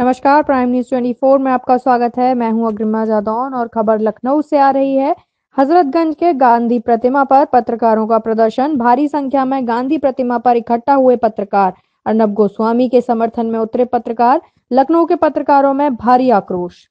नमस्कार prime news 24 में आपका स्वागत है मैं हूं अग्रिमा जादौन और खबर लखनऊ से आ रही है हजरतगंज के गांधी प्रतिमा पर पत्रकारों का प्रदर्शन भारी संख्या में गांधी प्रतिमा पर इकट्ठा हुए पत्रकार अर्नब गोस्वामी के समर्थन में उतरे पत्रकार लखनऊ के पत्रकारों में भारी आक्रोश